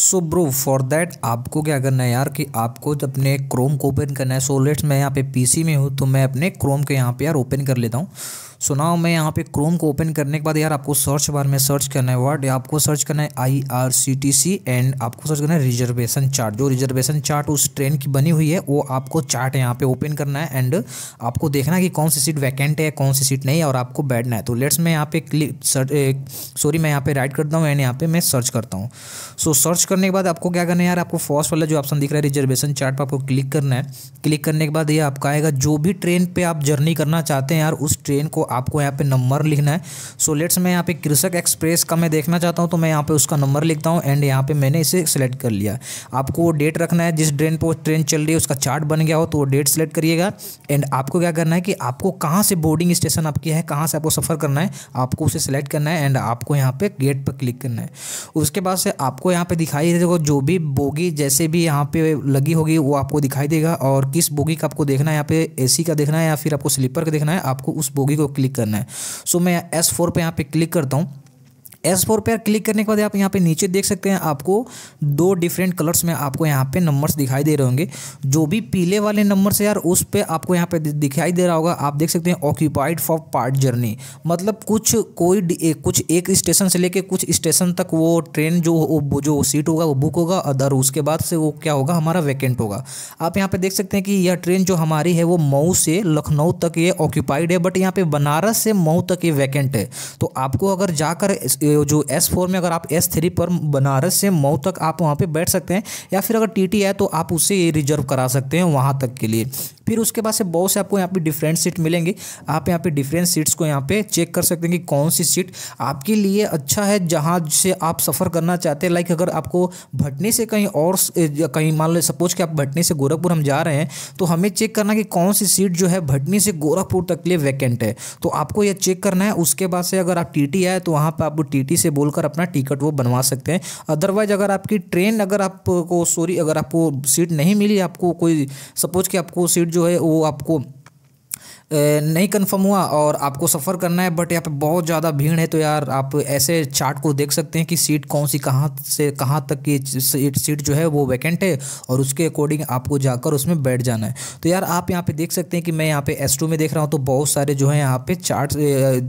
so bro for that आपको क्या करना है यार कि आपको जब अपने क्रोम को ओपन करना है सो लेट्स मैं यहाँ पे पीसी में हूँ तो मैं अपने क्रोम को यहाँ पे यार ओपन कर लेता हूँ सो नाउ मैं यहाँ पे क्रोम को ओपन करने के बाद यार आपको सर्च बार में सर्च करना है वर्ड आपको सर्च करना है I R C T C and आपको सर्च करना है रिजर्वेशन चार्ट जो रिजर्वेशन चार्ट उस ट्रेन की बनी हुई है वो आपको चार्ट यहाँ पे ओपन करना है एंड आपको देखना है कि कौन सी सीट वैकेंट है कौन सी सीट नहीं है और आपको बैठना है तो लेट्स मैं यहाँ पे क्लिक सॉरी मैं यहाँ पे राइट करता हूँ एंड यहाँ पे मैं सर्च करता हूँ सो सर्च करने के बाद आपको क्या करना है यार आपको फर्स्ट वाला जो ऑप्शन दिख रहा है रिजर्वेशन चार्ट पर आपको क्लिक करना है क्लिक करने के बाद ये आपका आएगा जो भी ट्रेन पर आप जर्नी करना चाहते हैं यार उस ट्रेन को आपको यहाँ पे नंबर लिखना है सो लेट्स मैं यहाँ पे कृषक एक्सप्रेस का मैं देखना चाहता हूँ तो मैं यहाँ पे उसका नंबर लिखता हूँ एंड यहाँ पे मैंने इसे सेलेक्ट कर लिया आपको वो डेट रखना है जिस ट्रेन पर ट्रेन चल रही है उसका चार्ट बन गया हो तो वो डेट सेलेक्ट करिएगा एंड आपको क्या करना है कि आपको कहाँ से बोर्डिंग स्टेशन आपकी है कहाँ से आपको सफ़र करना है आपको उसे सेलेक्ट करना है एंड आपको यहाँ पे गेट पर क्लिक करना है उसके बाद से आपको यहाँ पे दिखाई देगा जो भी बोगी जैसे भी यहाँ पे लगी होगी वो आपको दिखाई देगा और किस बोगी का आपको देखना है यहाँ पे एसी का देखना है या फिर आपको स्लीपर का देखना है आपको उस बोगी को क्लिक करना है सो मैं एस फोर पर यहाँ पर क्लिक करता हूँ एस फोर पर क्लिक करने के बाद आप यहाँ पे नीचे देख सकते हैं आपको दो डिफरेंट कलर्स में आपको यहाँ पे नंबर्स दिखाई दे रहे होंगे जो भी पीले वाले नंबर से यार उस पर आपको यहाँ पे दिखाई दे रहा होगा आप देख सकते हैं ऑक्यूपाइड फॉर पार्ट जर्नी मतलब कुछ कोई कुछ एक स्टेशन से लेके कुछ स्टेशन तक वो ट्रेन जो जो सीट होगा वो बुक होगा अदर उसके बाद से वो क्या होगा हमारा वैकेंट होगा आप यहाँ पे देख सकते हैं कि यह ट्रेन जो हमारी है वो मऊ से लखनऊ तक ये ऑक्यूपाइड है बट यहाँ पे बनारस से मऊ तक ये वैकेंट है तो आपको अगर जाकर जो एस फोर में अगर आप एस थ्री पर बनारस से मऊ तक आप वहाँ पर बैठ सकते हैं या फिर अगर टी टी है तो आप उसे रिजर्व करा सकते हैं वहाँ तक के लिए फिर उसके बाद से बहुत से आपको यहाँ पे डिफरेंट सीट मिलेंगे आप यहाँ पे डिफरेंट सीट्स को यहाँ पे चेक कर सकते हैं कि कौन सी सीट आपके लिए अच्छा है जहाँ से आप सफ़र करना चाहते हैं लाइक अगर आपको भटनी से कहीं और कहीं मान लो सपोज कि आप भटनी से गोरखपुर हम जा रहे हैं तो हमें चेक करना कि कौन सी सीट जो है भटनी से गोरखपुर तक के लिए वैकेंट है तो आपको यह चेक करना है उसके बाद से अगर आप टी है तो वहाँ पर आप टी सिटी से बोलकर अपना टिकट वो बनवा सकते हैं अदरवाइज अगर आपकी ट्रेन अगर आपको सॉरी अगर आपको सीट नहीं मिली आपको कोई सपोज कि आपको सीट जो है वो आपको नहीं कंफर्म हुआ और आपको सफ़र करना है बट यहाँ पे बहुत ज़्यादा भीड़ है तो यार आप ऐसे चार्ट को देख सकते हैं कि सीट कौन सी कहाँ से कहाँ तक की सीट सीट जो है वो वैकेंट है और उसके अकॉर्डिंग आपको जाकर उसमें बैठ जाना है तो यार आप यहाँ पे देख सकते हैं कि मैं यहाँ पे एस में देख रहा हूँ तो बहुत सारे जो है यहाँ पे चार्ट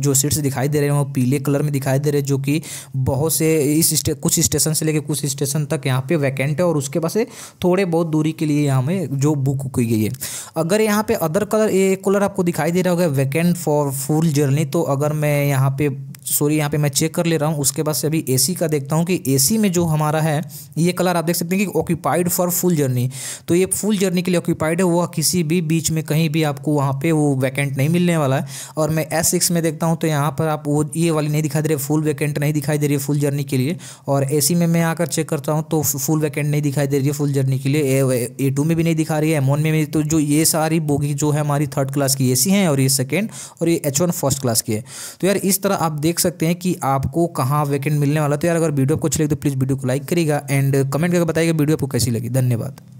जो सीट्स दिखाई दे रहे हैं वो पीले कलर में दिखाई दे रहे हैं जो कि बहुत से इस कुछ स्टेशन से लेकर कुछ स्टेशन तक यहाँ पे वैकेंट है और उसके पास थोड़े बहुत दूरी के लिए यहाँ में जो बुक की गई है अगर यहाँ पे अदर कलर एक कलर आपको दिखाई दे रहा होगा वैकेंट फॉर फुल जर्नी तो अगर मैं यहाँ पे सॉरी यहाँ पे मैं चेक कर ले रहा हूँ उसके बाद से अभी एसी का देखता हूँ कि एसी में जो हमारा है ये कलर आप देख सकते हैं कि ऑक्यूपाइड फॉर फुल जर्नी तो ये फुल जर्नी के लिए ऑक्यूपाइड है वह किसी भी बीच में कहीं भी आपको वहाँ पे वो वैकेंट नहीं मिलने वाला है और मैं एस सिक्स में देखता हूँ तो यहाँ पर आप वो ये वाली नहीं दिखाई दे रही फुल वैकेंट नहीं दिखाई दे रही फुल जर्नी के लिए और ए में मैं आकर चेक करता हूँ तो फुल वैकेंट नहीं दिखाई दे रही है फुल जर्नी के लिए तो ए टू में भी नहीं दिखा रही है एम वन में भी तो जो ये सारी बोगी जो है हमारी थर्ड क्लास की ए सी है और ये सेकेंड और ये एच वन फर्स्ट क्लास की है तो यार इस तरह आप देख देख सकते हैं कि आपको कहाँ वैकेंट मिलने वाला तो यार अगर वीडियो आपको अच्छी लगी तो प्लीज़ वीडियो को लाइक करेगा एंड कमेंट करके बताइएगा वीडियो आपको कैसी लगी धन्यवाद